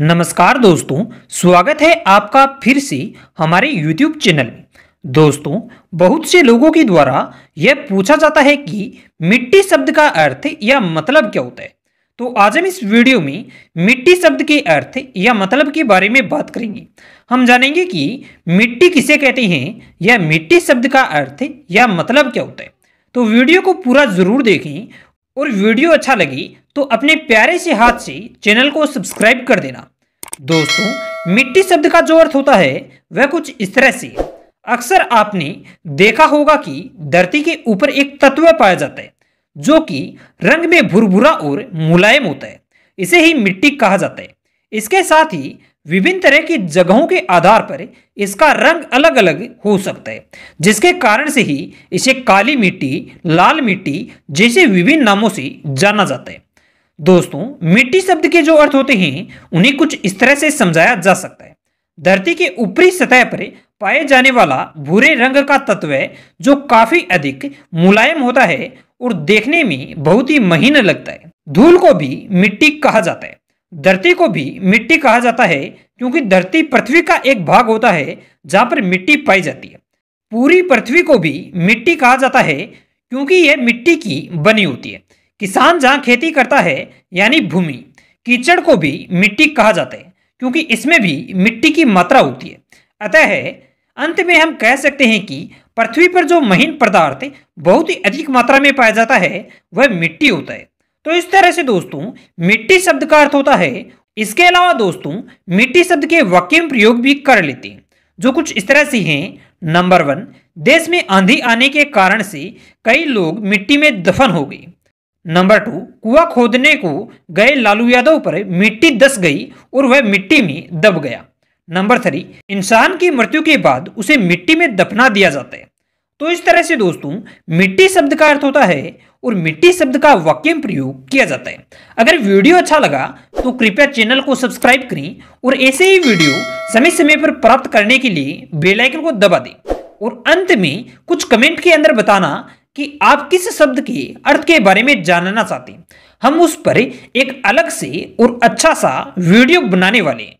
नमस्कार दोस्तों स्वागत है आपका फिर से हमारे YouTube चैनल में दोस्तों बहुत से लोगों के द्वारा यह पूछा जाता है कि मिट्टी शब्द का अर्थ या मतलब क्या होता है तो आज हम इस वीडियो में मिट्टी शब्द के अर्थ या मतलब के बारे में बात करेंगे हम जानेंगे कि मिट्टी किसे कहते हैं या मिट्टी शब्द का अर्थ या मतलब क्या होता है तो वीडियो को पूरा जरूर देखें और वीडियो अच्छा लगी तो अपने प्यारे से हाथ से चैनल को सब्सक्राइब कर देना दोस्तों मिट्टी शब्द का जो अर्थ होता है वह कुछ इस तरह से अक्सर आपने देखा होगा कि धरती के ऊपर एक तत्व पाया जाता है जो कि रंग में भुरभुरा और मुलायम होता है इसे ही मिट्टी कहा जाता है इसके साथ ही विभिन्न तरह की जगहों के आधार पर इसका रंग अलग अलग हो सकता है जिसके कारण से ही इसे काली मिट्टी लाल मिट्टी जैसे विभिन्न नामों से जाना जाता है दोस्तों मिट्टी शब्द के जो अर्थ होते हैं उन्हें कुछ इस तरह से समझाया जा सकता है धरती के ऊपरी सतह पर पाए जाने वाला भूरे रंग का तत्व जो काफी अधिक मुलायम होता है और देखने में बहुत ही महीन लगता है धूल को भी मिट्टी कहा जाता है धरती को भी मिट्टी कहा जाता है क्योंकि धरती पृथ्वी का एक भाग होता है जहाँ पर मिट्टी पाई जाती है पूरी पृथ्वी को भी मिट्टी कहा जाता है क्योंकि यह मिट्टी की बनी होती है किसान जहाँ खेती करता है यानी भूमि कीचड़ को भी मिट्टी कहा जाता है क्योंकि इसमें भी मिट्टी की मात्रा होती है अतः अंत में हम कह सकते हैं कि पृथ्वी पर जो महीन पदार्थ बहुत ही अधिक मात्रा में पाया जाता है वह मिट्टी होता है तो इस तरह से दोस्तों मिट्टी शब्द का अर्थ होता है इसके अलावा दोस्तों मिट्टी शब्द के वाक्य में प्रयोग भी कर लेते हैं जो कुछ इस तरह से हैं नंबर वन देश में आंधी आने के कारण से कई लोग मिट्टी में दफन हो गए नंबर टू कुआ खोदने को गए लालू यादव पर मिट्टी दस गई और वह मिट्टी में दब गया नंबर थ्री इंसान की मृत्यु के बाद उसे मिट्टी में दफना दिया जाता है तो इस तरह से दोस्तों मिट्टी शब्द का अर्थ होता है और मिट्टी शब्द का वाक्य प्रयोग किया जाता है अगर वीडियो अच्छा लगा तो कृपया चैनल को सब्सक्राइब करें और ऐसे ही वीडियो समय समय पर प्राप्त करने के लिए बेल आइकन को दबा दें और अंत में कुछ कमेंट के अंदर बताना कि आप किस शब्द के अर्थ के बारे में जानना चाहते हैं हम उस पर एक अलग से और अच्छा सा वीडियो बनाने वाले हैं